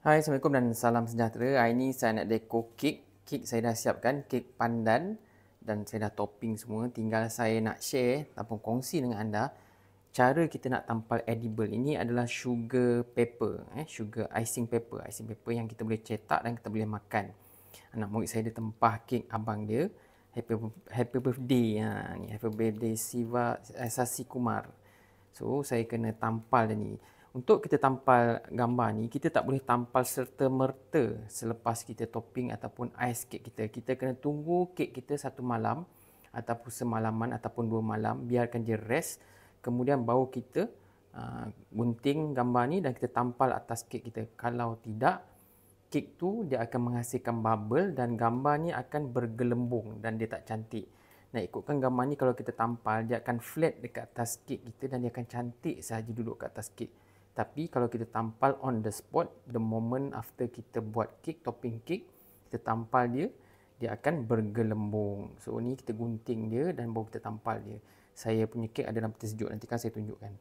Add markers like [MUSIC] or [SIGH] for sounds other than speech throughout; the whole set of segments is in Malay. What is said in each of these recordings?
Hai, Assalamualaikum dan salam sejahtera. Hari ini saya nak deko kek. Kek saya dah siapkan, kek pandan dan saya dah topping semua. Tinggal saya nak share ataupun kongsi dengan anda cara kita nak tampal edible. Ini adalah sugar paper, eh, sugar icing paper. Icing paper yang kita boleh cetak dan kita boleh makan. Anak murid saya dia tempah kek abang dia. Happy, happy birthday. Ha, ni, happy birthday Siva eh, Sasi Kumar. So, saya kena tampal dia ni untuk kita tampal gambar ni, kita tak boleh tampal serta-merta selepas kita topping ataupun ais kek kita. Kita kena tunggu kek kita satu malam ataupun semalaman ataupun dua malam, biarkan dia rest. Kemudian baru kita uh, gunting gambar ni dan kita tampal atas kek kita. Kalau tidak, kek tu dia akan menghasilkan bubble dan gambar ni akan bergelembung dan dia tak cantik. Nak ikutkan gambar ni kalau kita tampal, dia akan flat dekat atas kek kita dan dia akan cantik sahaja duduk kat atas kek tapi kalau kita tampal on the spot the moment after kita buat cake topping cake kita tampal dia dia akan bergelembung so ni kita gunting dia dan baru kita tampal dia saya punya cake ada dalam peti sejuk nanti kan saya tunjukkan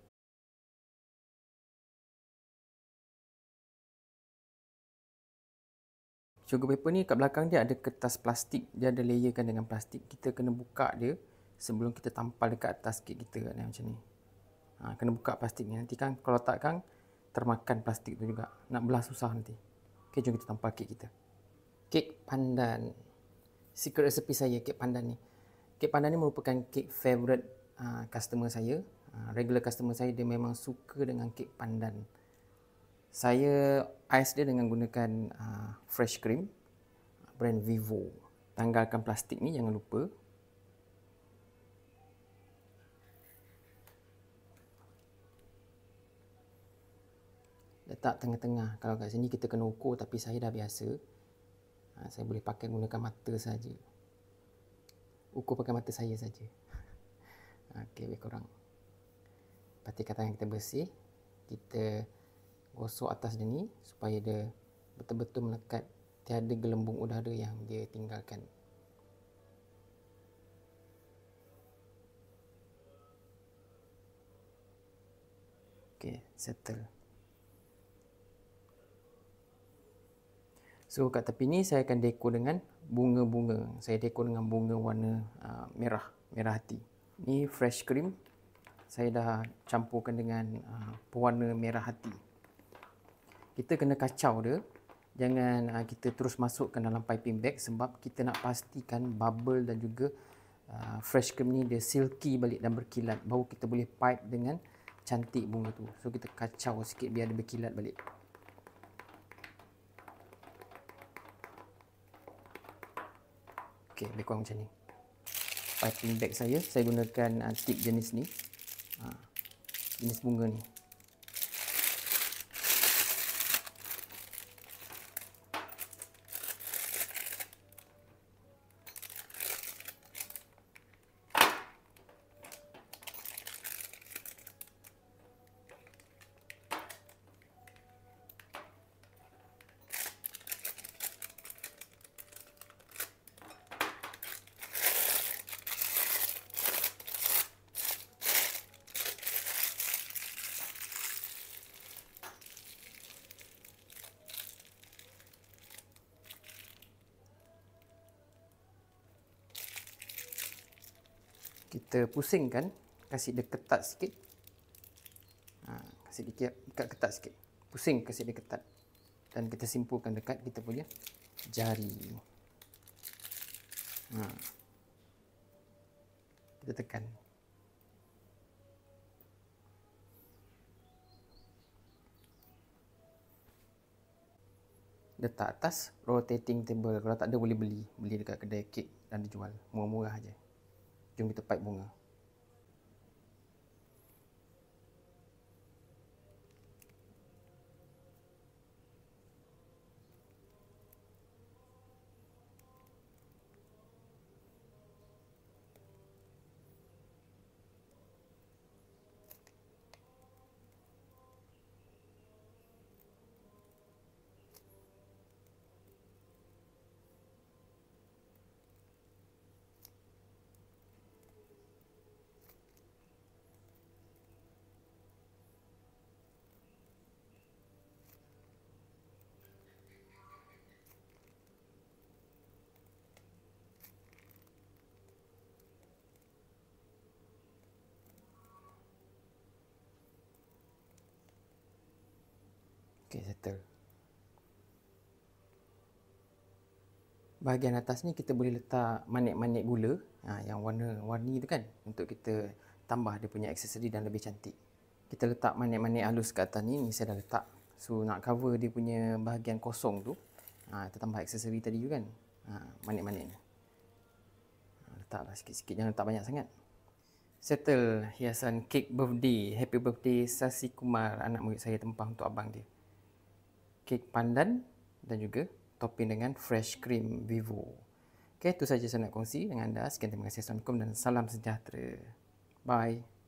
Sugar paper ni kat belakang dia ada kertas plastik. Dia ada layerkan dengan plastik. Kita kena buka dia sebelum kita tampal dekat atas kek kita. kan Macam ni ha, kena buka plastik ni nanti kan kalau tak kan termakan plastik tu juga nak belah susah nanti ok jom kita tampal kek kita kek pandan secret recipe saya kek pandan ni kek pandan ni merupakan kek favourite uh, customer saya uh, regular customer saya dia memang suka dengan kek pandan saya ice dia dengan gunakan uh, fresh cream brand Vivo tanggalkan plastik ni jangan lupa letak tengah-tengah. Kalau kat sini kita kena ukur tapi saya dah biasa. Ha, saya boleh pakai gunakan mata saja. Ukur pakai mata saya saja. [LAUGHS] Ha, Okey, lebih kurang. Lepas tikatan yang kita bersih, kita gosok atas dia ni supaya dia betul-betul melekat. Tiada gelembung udara yang dia tinggalkan. Okay, settle. So kat tepi ni saya akan dekor dengan bunga-bunga. Saya dekor dengan bunga warna uh, merah, merah hati. Ni fresh cream. Saya dah campurkan dengan uh, pewarna merah hati. Kita kena kacau dia. Jangan uh, kita terus masukkan dalam piping bag sebab kita nak pastikan bubble dan juga uh, fresh cream ni dia silky balik dan berkilat. Baru kita boleh pipe dengan cantik bunga tu. So kita kacau sikit biar dia berkilat balik. Okey, lebih kurang macam ni. Piping bag saya, saya gunakan uh, ah, stick jenis ni. Uh, jenis bunga ni. kita pusingkan kasih dia ketat sikit ha, kasih dia ikat ketat sikit pusing kasih dia ketat dan kita simpulkan dekat kita punya jari ha. kita tekan letak atas rotating table kalau tak ada boleh beli beli dekat kedai kek dan dijual murah-murah aje jom kita pipe bunga. Oke, settle. Bahagian atas ni kita boleh letak manik-manik gula ha, yang warna warni tu kan untuk kita tambah dia punya aksesori dan lebih cantik. Kita letak manik-manik halus kat atas ni, ni saya dah letak. So nak cover dia punya bahagian kosong tu, ha, kita tambah aksesori tadi tu kan, ha, manik-manik ni. Ha, letaklah sikit-sikit, jangan letak banyak sangat. Settle hiasan kek birthday. Happy birthday Sasi Kumar, anak murid saya tempah untuk abang dia kek pandan dan juga topping dengan fresh cream Vivo. Okey, itu saja saya nak kongsi dengan anda. Sekian terima kasih. Assalamualaikum dan salam sejahtera. Bye.